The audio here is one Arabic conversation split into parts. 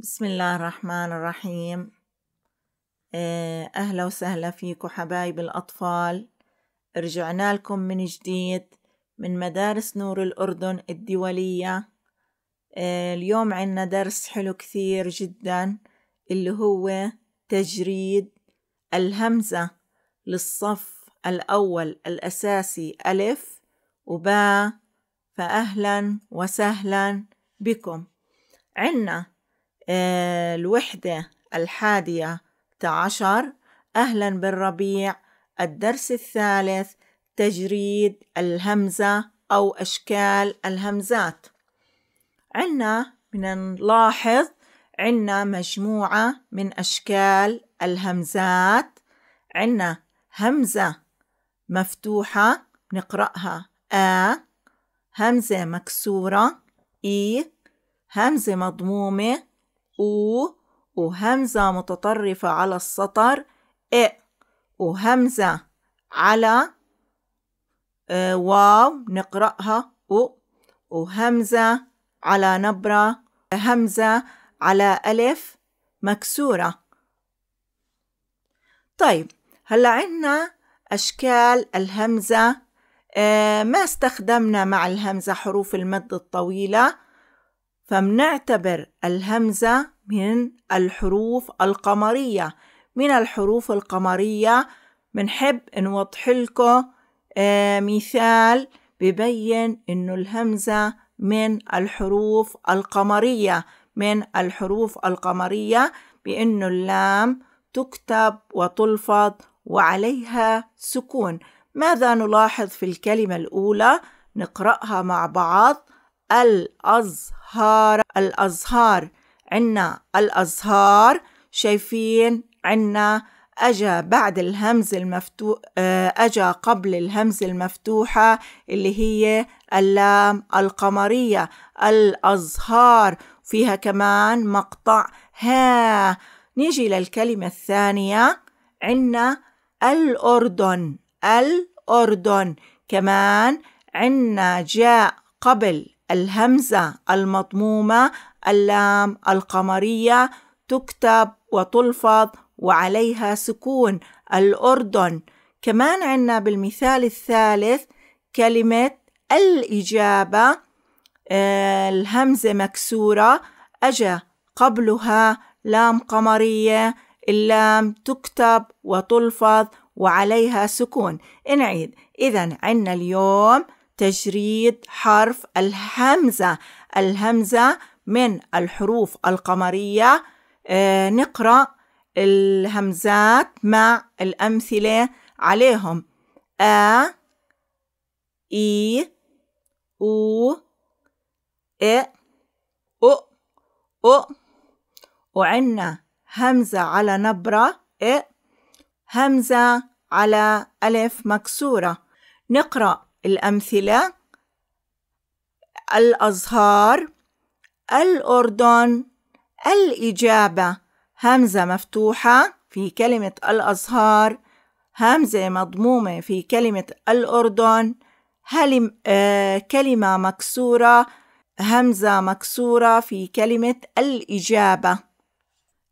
بسم الله الرحمن الرحيم آه، أهلا وسهلا فيكم حبايب الأطفال رجعنا لكم من جديد من مدارس نور الأردن الدولية آه، اليوم عنا درس حلو كثير جدا اللي هو تجريد الهمزة للصف الأول الأساسي ألف وباء فأهلا وسهلا بكم عنا آه، الوحدة الحادية عشر أهلا بالربيع الدرس الثالث تجريد الهمزة أو أشكال الهمزات عنا من نلاحظ عنا مجموعة من أشكال الهمزات عنا همزة مفتوحة نقرأها آ همزة مكسورة إي همزة مضمومة أو وهمزة متطرفة على السطر إ وهمزة على آه، واو نقرأها أو وهمزة على نبرة همزة على ألف مكسورة طيب هلا عنا أشكال الهمزة آه، ما استخدمنا مع الهمزة حروف المد الطويلة فمنعتبر الهمزة من الحروف القمرية من الحروف القمرية بنحب نوضح لكم آه مثال ببين إنه الهمزة من الحروف القمرية من الحروف القمرية بأنه اللام تكتب وتلفظ وعليها سكون ماذا نلاحظ في الكلمة الأولى؟ نقرأها مع بعض الأزهار الأزهار عنا الأزهار شايفين عنا أجا بعد الهمز المفتوح آه، أجا قبل الهمز المفتوحة اللي هي اللام القمرية الأزهار فيها كمان مقطع ها نيجي للكلمة الثانية عنا الأردن الأردن كمان عنا جاء قبل الهمزة المضمومة اللام القمرية تكتب وتلفظ وعليها سكون الأردن كمان عنا بالمثال الثالث كلمة الإجابة آه، الهمزة مكسورة أجا قبلها لام قمرية اللام تكتب وتلفظ وعليها سكون نعيد إذا عنا اليوم تجريد حرف الهمزة الهمزة من الحروف القمرية آه، نقرأ الهمزات مع الأمثلة عليهم أ إي أو إ أو أو وعنا همزة على نبرة إ همزة على ألف مكسورة نقرأ الأمثلة الأزهار الأردن الإجابة همزة مفتوحة في كلمة الأزهار همزة مضمومة في كلمة الأردن هلم آه كلمة مكسورة همزة مكسورة في كلمة الإجابة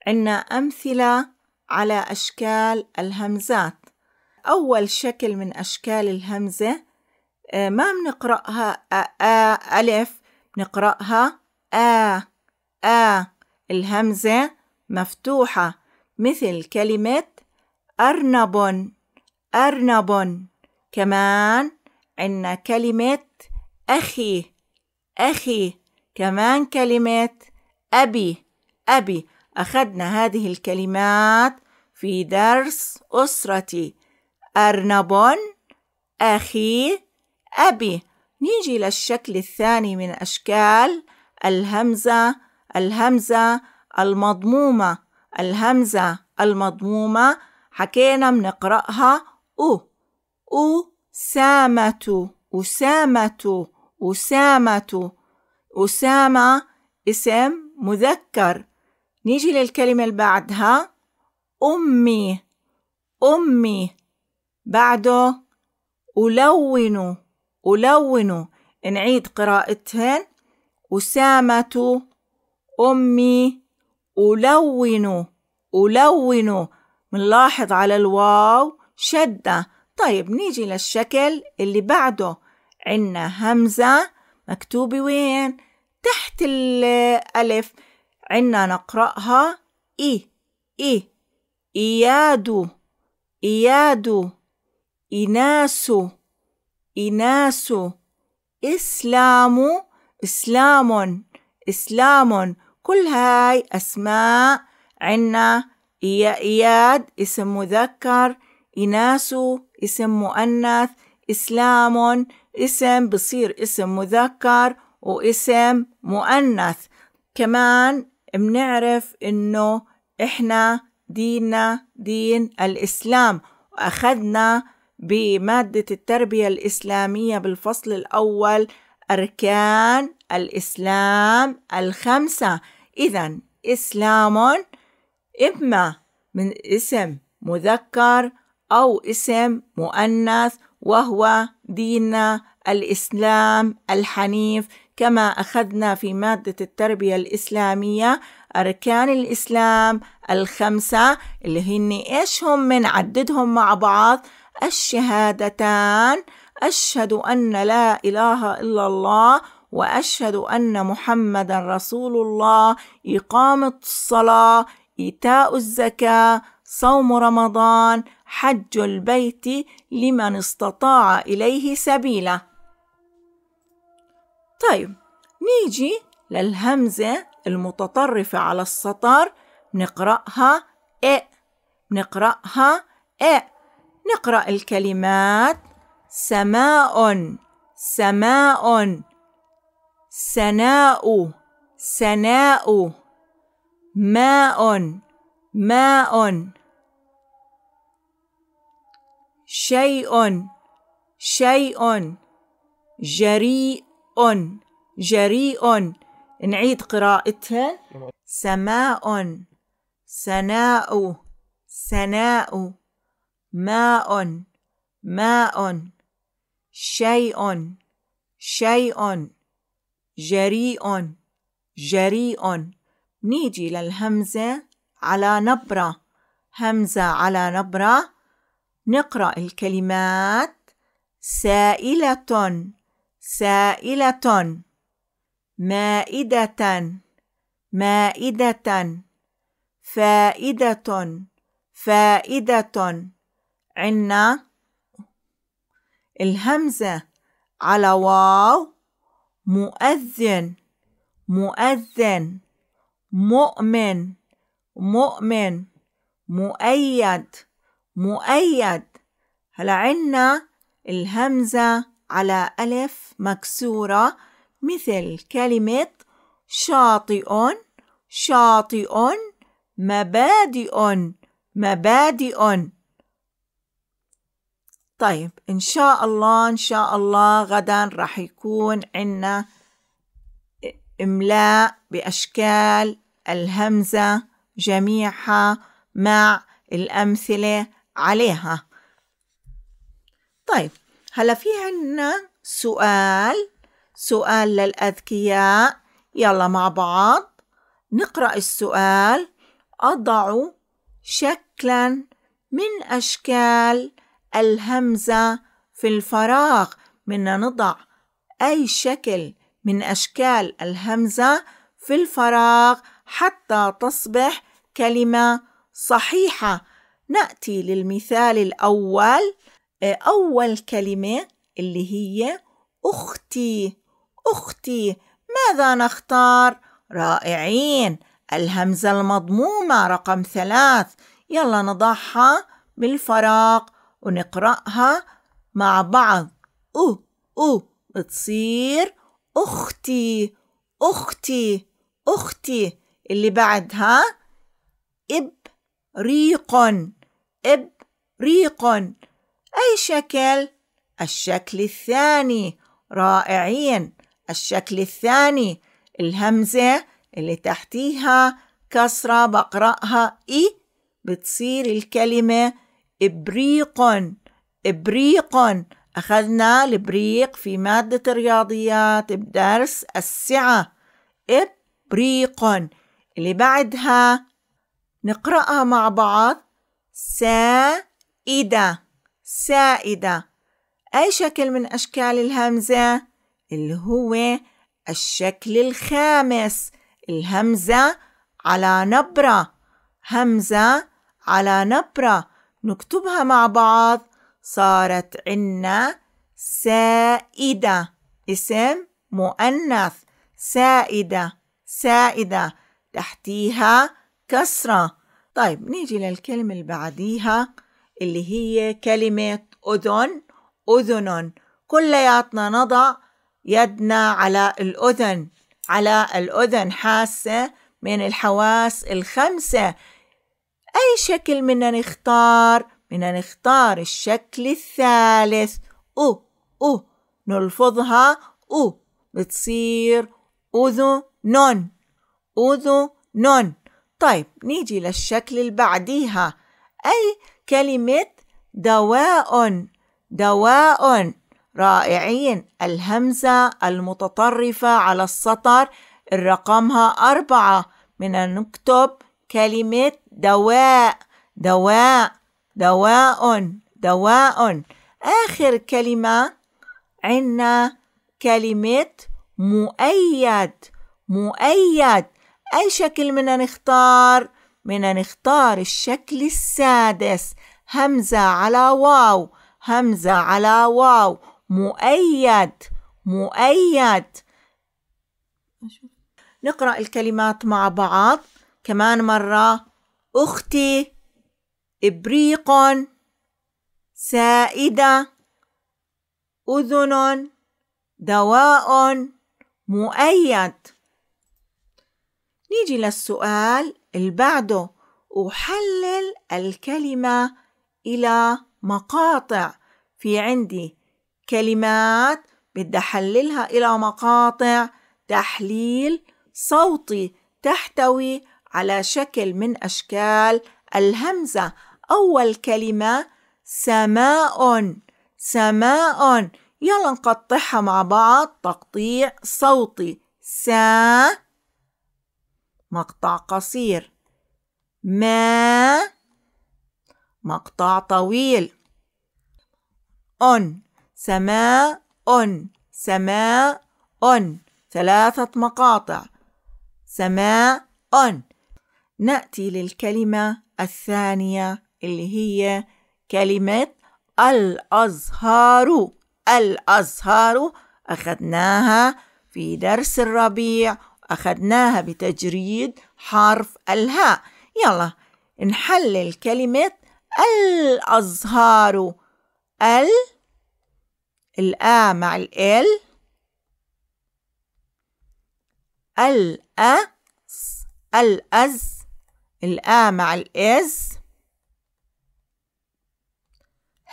عنا أمثلة على أشكال الهمزات أول شكل من أشكال الهمزة آه، ما بنقرأها آه، آ ألف بنقرأها آ آ الهمزة مفتوحة مثل كلمة أرنب أرنب كمان عنا كلمة أخي أخي كمان كلمة أبي أبي أخذنا هذه الكلمات في درس أسرتي أرنب أخي أبي نيجي للشكل الثاني من أشكال الهمزة الهمزة المضمومة الهمزة المضمومة حكينا بنقرأها أو أو سامة أسامة أسامة أسامة اسم مذكر نيجي للكلمة اللي بعدها أمي أمي بعده ألون ولونوا نعيد قراءتهن أسامة أمي ألونوا ألونوا بنلاحظ على الواو شدة طيب نيجي للشكل اللي بعده عنا همزة مكتوبة وين؟ تحت الألف عنا نقرأها إي إي إيادو إيادو إناسو إناس إسلام إسلام إسلام كل هاي أسماء عنا إياد اسم مذكر إناس اسم مؤنث إسلام اسم بصير اسم مذكر واسم مؤنث كمان بنعرف إنه إحنا ديننا دين الإسلام وأخذنا بمادة التربية الإسلامية بالفصل الأول أركان الإسلام الخمسة إذا إسلام إما من اسم مذكر أو اسم مؤنث وهو ديننا الإسلام الحنيف كما أخذنا في مادة التربية الإسلامية أركان الإسلام الخمسة اللي هن إيش هم عددهم مع بعض الشهادتان أشهد أن لا إله إلا الله وأشهد أن محمدا رسول الله إقامة الصلاة إيتاء الزكاة صوم رمضان حج البيت لمن استطاع إليه سبيلا طيب نيجي للهمزة المتطرفة على السطر نقرأها إ نقرأها إ نقرأ الكلمات سماء سماء سناء سناء ماء ماء شيء شيء جريء جريء نعيد قراءتها سماء سناء سناء ماء ماء شيء شيء جريء جريء نيجي للهمزة على نبرة همزة على نبرة نقرأ الكلمات سائلة سائلة مائدة مائدة فائدة فائدة عنا الهمزة على واو مؤذن مؤذن مؤمن مؤمن مؤيد مؤيد هلا عنا الهمزة على ألف مكسورة مثل كلمة شاطئ شاطئ مبادئ مبادئ طيب إن شاء الله إن شاء الله غدا راح يكون عنا إملاء بأشكال الهمزة جميعها مع الأمثلة عليها طيب هلا في عنا سؤال سؤال للأذكياء يلا مع بعض نقرأ السؤال أضع شكلا من أشكال الهمزة في الفراغ بدنا نضع أي شكل من أشكال الهمزة في الفراغ حتى تصبح كلمة صحيحة نأتي للمثال الأول آه، أول كلمة اللي هي أختي أختي ماذا نختار؟ رائعين الهمزة المضمومة رقم ثلاث يلا نضعها بالفراغ ونقرأها مع بعض أو أو بتصير أختي أختي أختي اللي بعدها إب ريق إب ريق أي شكل؟ الشكل الثاني رائعين الشكل الثاني الهمزة اللي تحتيها كسرة بقرأها إي بتصير الكلمة إبريق إبريق أخذنا الإبريق في مادة الرياضيات بدرس السعة إبريق اللي بعدها نقرأها مع بعض سائدة سائدة أي شكل من أشكال الهمزة اللي هو الشكل الخامس الهمزة على نبرة همزة على نبرة نكتبها مع بعض صارت عنا سائدة اسم مؤنث سائدة سائدة تحتيها كسرة طيب نيجي للكلمة اللي بعديها اللي هي كلمة أذن أذن كلياتنا نضع يدنا على الأذن على الأذن حاسة من الحواس الخمسة أي شكل بدنا نختار بدنا نختار الشكل الثالث أو أو نلفظها أو بتصير أوذو نون طيب نيجي للشكل اللي بعديها أي كلمة دواء دواء رائعين الهمزة المتطرفة على السطر الرقمها أربعة من نكتب كلمة دواء دواء دواء دواء آخر كلمة عنا كلمة مؤيد مؤيد أي شكل بدنا نختار؟ بدنا نختار الشكل السادس همزة على واو همزة على واو مؤيد مؤيد نقرأ الكلمات مع بعض كمان مرة أختي إبريق سائدة أذن دواء مؤيد نيجي للسؤال اللي بعده أحلل الكلمة إلى مقاطع في عندي كلمات بدي أحللها إلى مقاطع تحليل صوتي تحتوي على شكل من أشكال الهمزة أول كلمة سماء سماء يلا نقطعها مع بعض تقطيع صوتي سا مقطع قصير ما مقطع طويل أن سماء أن سماء أن ثلاثة مقاطع سماء أن نأتي للكلمة الثانية اللي هي كلمة الأزهار الأزهار أخذناها في درس الربيع أخذناها بتجريد حرف الهاء يلا نحلل كلمة الأزهار ال الآ مع الإل الأس الأز الآ مع الإز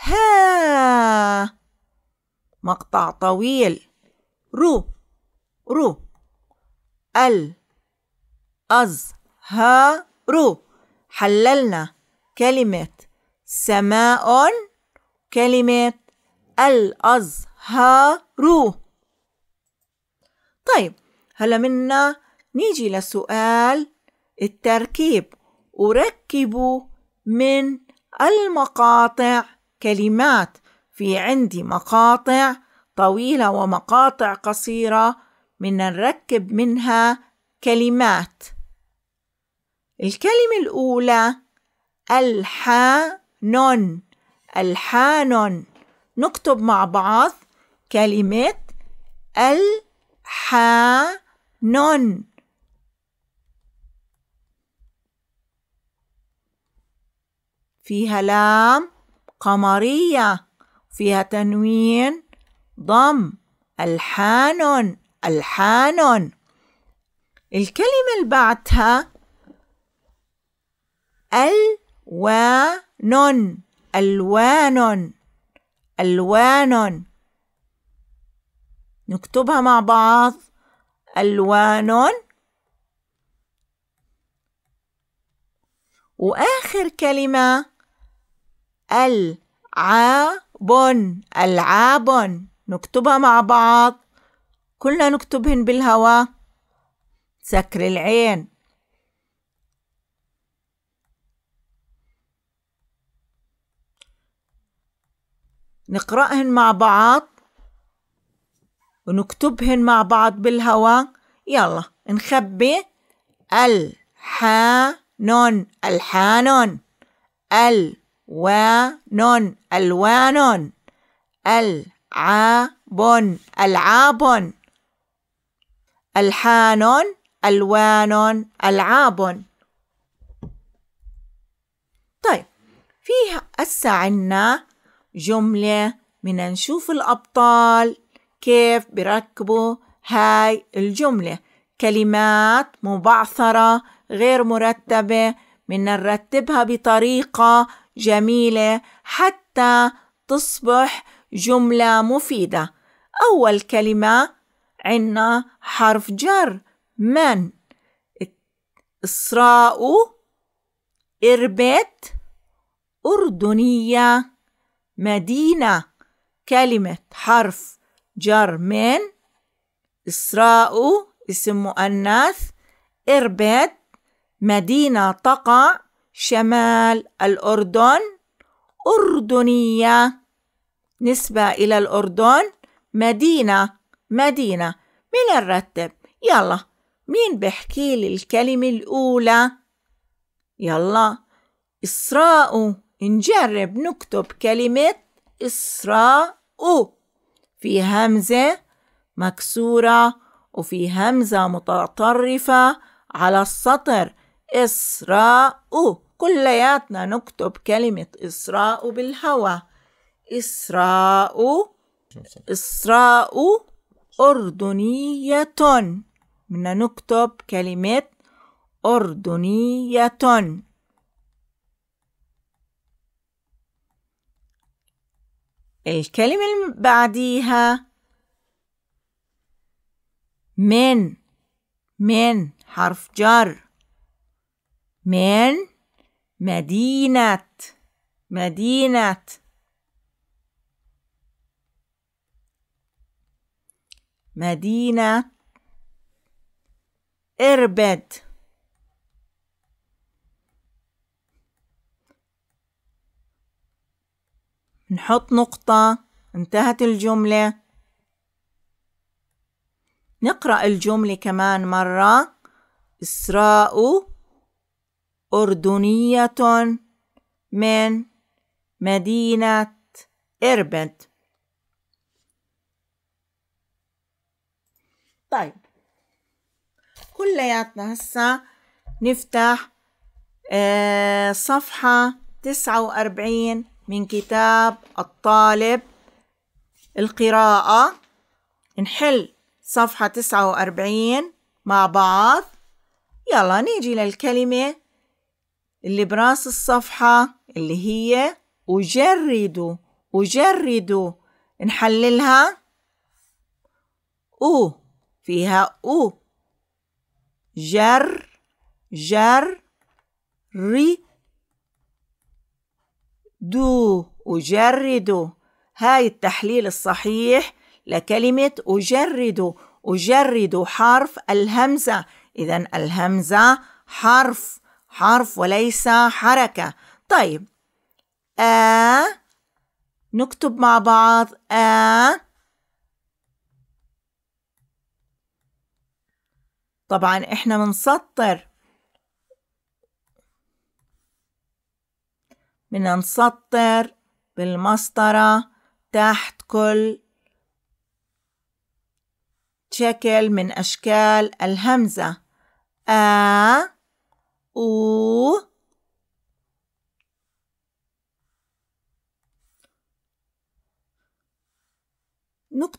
ها مقطع طويل رو رو ال ها رو حللنا كلمة سماء كلمة رو طيب هلا منا نيجي لسؤال التركيب أركب من المقاطع كلمات في عندي مقاطع طويلة ومقاطع قصيرة من نركب منها كلمات الكلمة الأولى الحانون الحانون نكتب مع بعض كلمة الحانون فيها لام قمرية فيها تنوين ضم ألحان ألحان الكلمة اللي بعدها ألوان ألوان ألوان نكتبها مع بعض ألوان وآخر كلمة ألعاب ألعاب نكتبها مع بعض كلنا نكتبهن بالهواء سكر العين نقرأهن مع بعض ونكتبهن مع بعض بالهواء يلا نخبي الحانون الحانون الحانون وانون ألوان ألعاب ألعاب ألحان ألوان ألعاب طيب فيها هسه عنا جملة من نشوف الأبطال كيف بركبوا هاي الجملة كلمات مبعثرة غير مرتبة من نرتبها بطريقة جميلة حتى تصبح جملة مفيدة أول كلمة عنا حرف جر من إسراء إربد أردنية مدينة كلمة حرف جر من إسراء اسم مؤنث إربد مدينة تقع شمال الأردن أردنية نسبة إلى الأردن مدينة مدينة من الرتب يلا مين بحكي لي الكلمة الأولى يلا إسراء نجرب نكتب كلمة إسراء في همزة مكسورة وفي همزة متطرفة على السطر إسراء كلياتنا نكتب كلمة إسراء بالهوى إسراء إسراء أردنية بدنا نكتب كلمة أردنية الكلمة اللي بعديها من من حرف جر من مدينة مدينة مدينة إربد نحط نقطة انتهت الجملة نقرأ الجملة كمان مرة إسراء أردنية من مدينة إربد طيب كلياتنا هسا نفتح آه صفحة تسعة وأربعين من كتاب الطالب القراءة نحل صفحة تسعة وأربعين مع بعض يلا نيجي للكلمة اللي براس الصفحة اللي هي أجرد أجرد نحللها أو فيها أو جر جر ري دو أجرد هاي التحليل الصحيح لكلمة أجرد أجرد حرف الهمزة إذا الهمزة حرف حرف وليس حركة طيب آ نكتب مع بعض آ طبعا احنا بنسطر بدنا نسطر بالمسطرة تحت كل شكل من أشكال الهمزة آ أو نقطة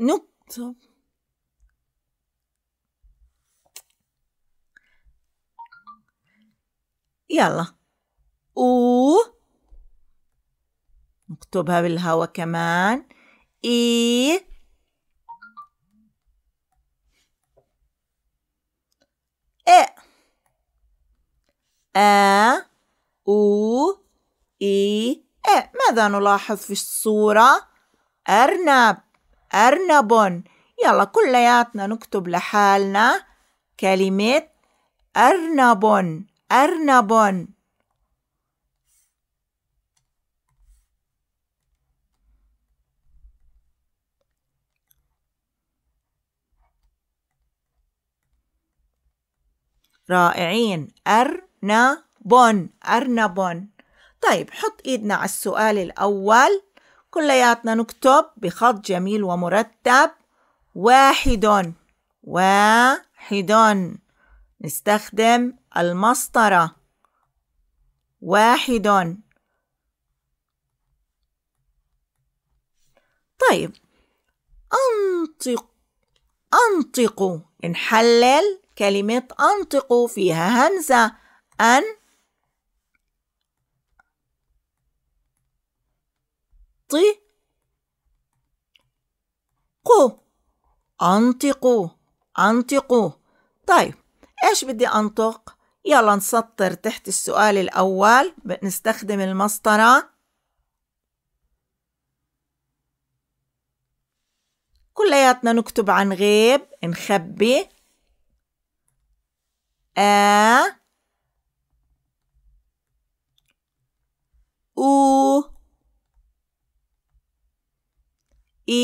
نقطة يلا أو نكتبها بالهواء كمان إيه أ أو إي إ ماذا نلاحظ في الصورة؟ أرنب أرنب يلا كلياتنا نكتب لحالنا كلمة أرنب أرنب رائعين أرنب أرنبون أرنبون طيب حط إيدنا على السؤال الأول كلياتنا نكتب بخط جميل ومرتب واحد واحد نستخدم المسطرة واحد طيب أنطق أنطقوا نحلل كلمة أنطقوا فيها همزة أن أنطقوا أنطقوا أنطقوا طيب إيش بدي أنطق؟ يلا نسطر تحت السؤال الأول نستخدم المسطرة كلياتنا نكتب عن غيب نخبي آه U I E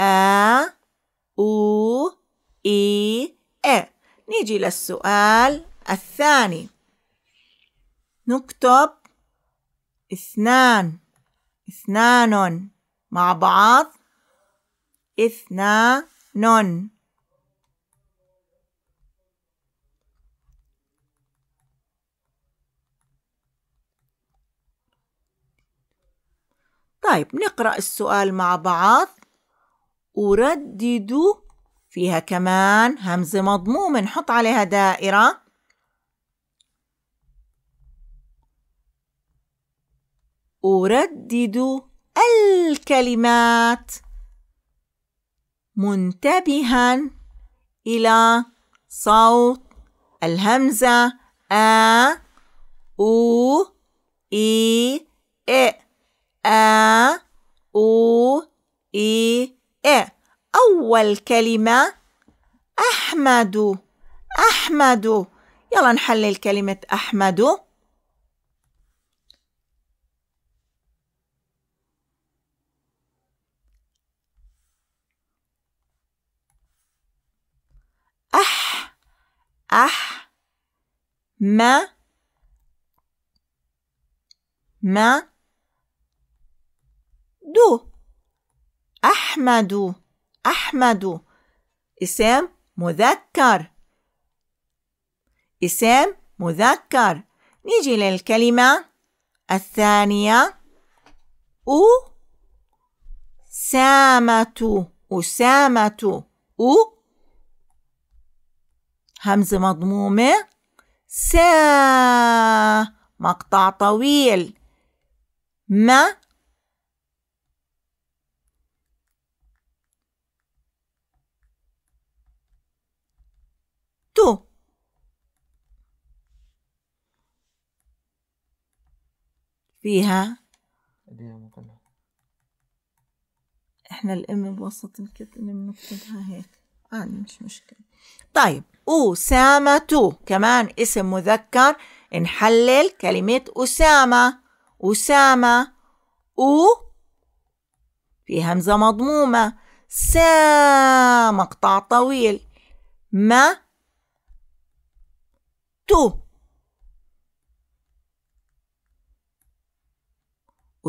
أ U I E نيجي للسؤال الثاني نكتب اثنان اثنان مع بعض اثنان طيب نقرأ السؤال مع بعض أردد فيها كمان همزة مضمومة نحط عليها دائرة أردد الكلمات منتبها إلى صوت الهمزة آ أو إي إ أ أو إي إي أول كلمة أحمد أحمد يلا نحلل كلمة أحمد أح أح ما ما أحمد أحمد اسم مذكر اسم مذكر نيجي للكلمة الثانية أو سامة أسامة أو همزة مضمومة سا مقطع طويل ما تو فيها احنا الام بوسط الكتله نكتبها هيك عادي آه مش مشكله طيب أسامة كمان اسم مذكر نحلل كلمة أسامة أسامة أو في همزة مضمومة سا مقطع طويل ما تو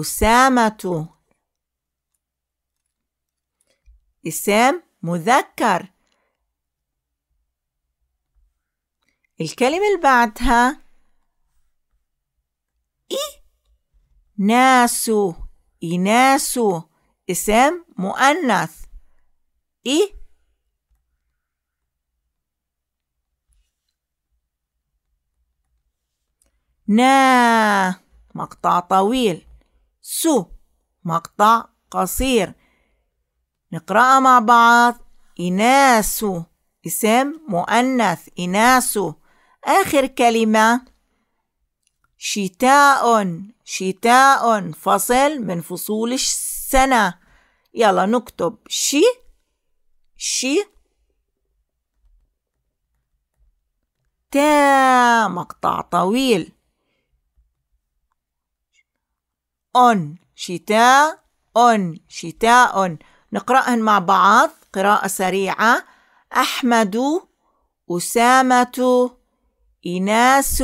أسامة اسم مذكر الكلمة اللي بعدها إي ناس إناس اسم مؤنث إي نا مقطع طويل سو مقطع قصير نقرأ مع بعض إناسو اسم مؤنث إناسو آخر كلمة شتاء شتاء فصل من فصول السنة يلا نكتب شي شي تا مقطع طويل أون شتاء أون شتاء أون. نقرأهن مع بعض قراءة سريعة أحمد أسامة إناس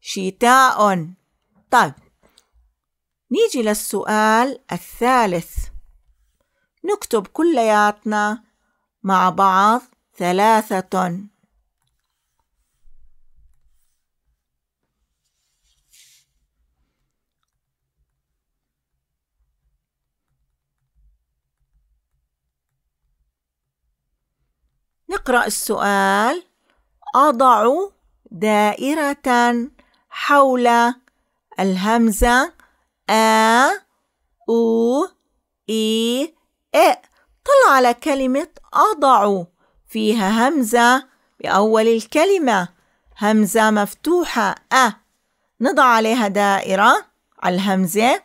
شتاء طيب نيجي للسؤال الثالث نكتب كلياتنا مع بعض ثلاثة نقرأ السؤال أضع دائرة حول الهمزة آ أو إي إ طلع على كلمة أضع فيها همزة بأول الكلمة همزة مفتوحة أ نضع عليها دائرة على الهمزة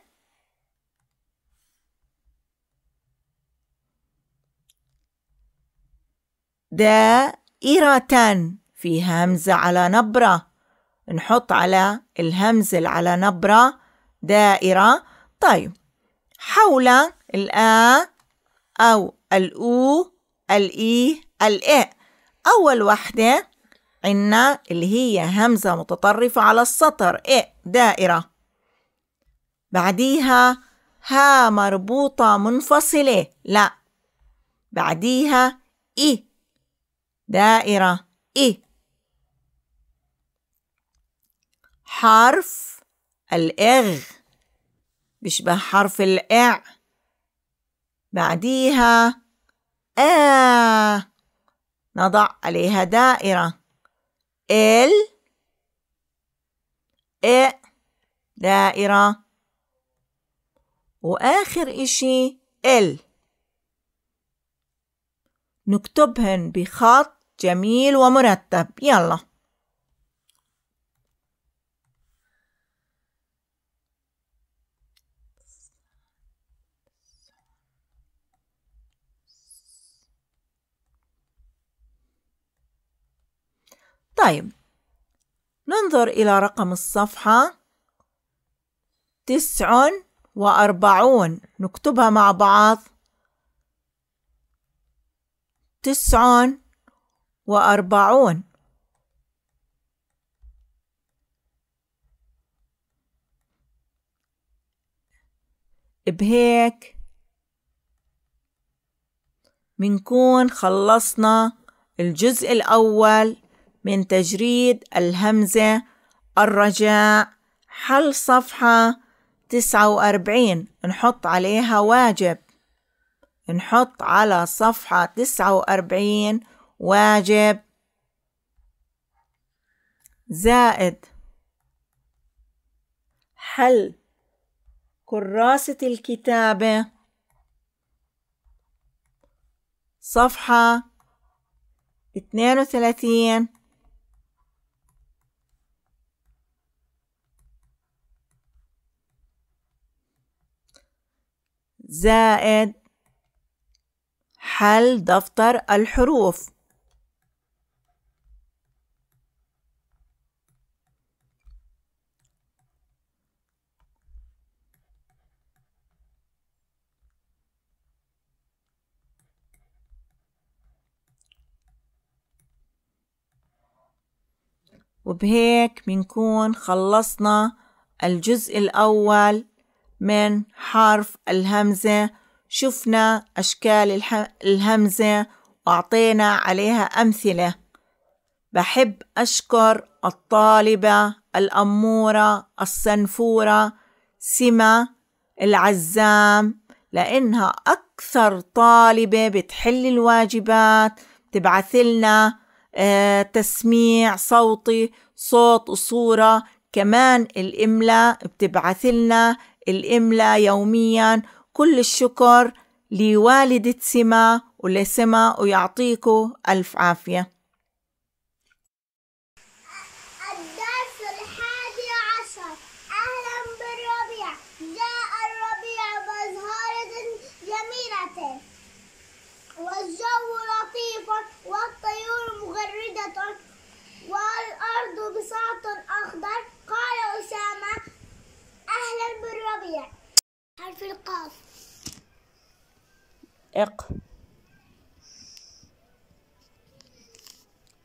دائرة في همزة على نبرة نحط على الهمزة اللي على نبرة دائرة طيب حول الآ أو الأو الإي الإي أول وحدة عنا اللي هي همزة متطرفة على السطر إ دائرة بعديها ها مربوطة منفصلة لا بعديها إي دائرة إي e. حرف الإغ بيشبه حرف الإع بعديها آ نضع عليها دائرة ال إ دائرة وآخر إشي ال نكتبهن بخط جميل ومرتب يلا طيب ننظر إلى رقم الصفحة تسع وأربعون نكتبها مع بعض تسع وأربعون بهيك منكون خلصنا الجزء الأول من تجريد الهمزة الرجاء حل صفحة تسعة وأربعين نحط عليها واجب نحط على صفحة تسعة وأربعين واجب زائد حل كراسة الكتابة صفحة اثنين وثلاثين زائد حل دفتر الحروف وبهيك بنكون خلصنا الجزء الأول من حرف الهمزة شفنا أشكال الهمزة وأعطينا عليها أمثلة بحب أشكر الطالبة الأمورة الصنفورة سما العزام لأنها أكثر طالبة بتحل الواجبات بتبعثلنا آه، تسميع صوتي صوت وصورة كمان الإملاء بتبعث لنا الإملاء يوميا كل الشكر لوالدة سما ولسما ويعطيكوا ألف عافية بساط أخضر قال أسامة أهلا بالربيع حرف القاف اق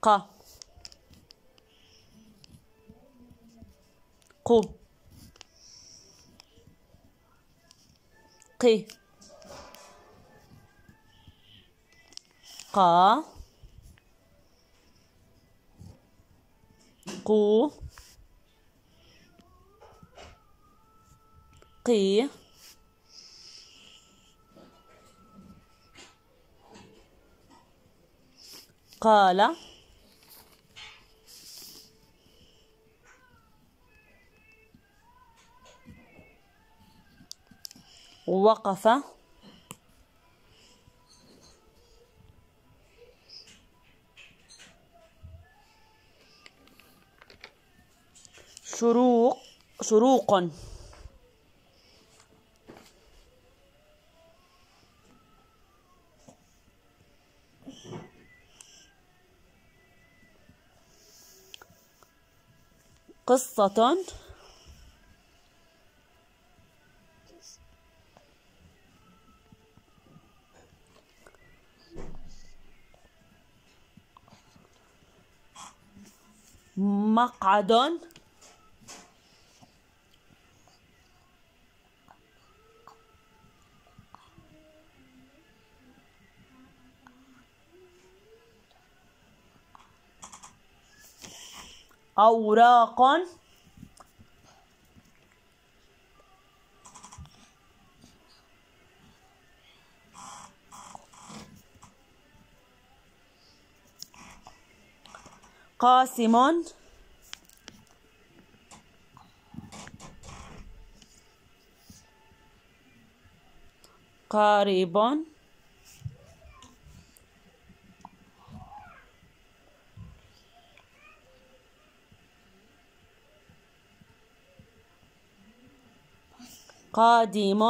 ق قو قي قا قو قي قال وقف شروق شروق قصة مقعد أوراقا قاسم قارب قادم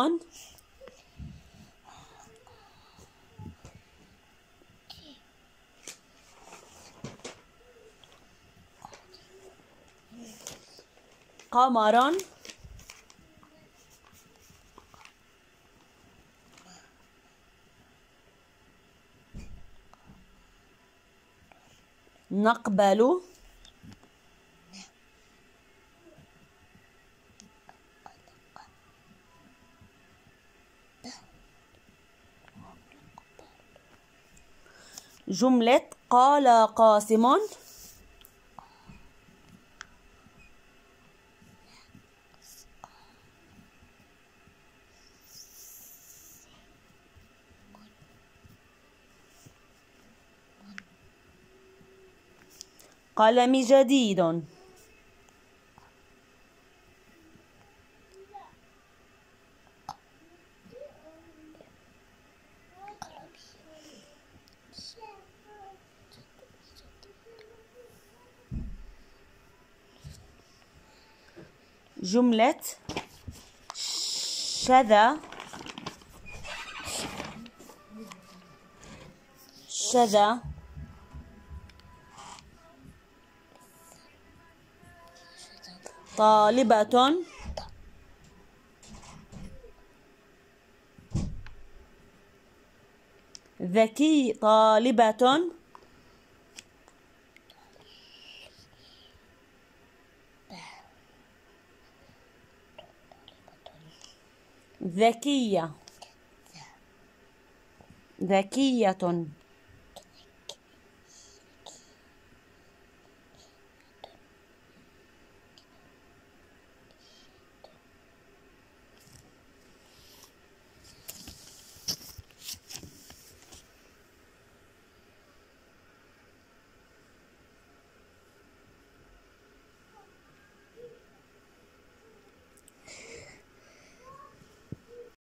قمر نقبل جملة قال قاسم قلم جديد جملة شذا شذا طالبة ذكي طالبة ذكية ذكية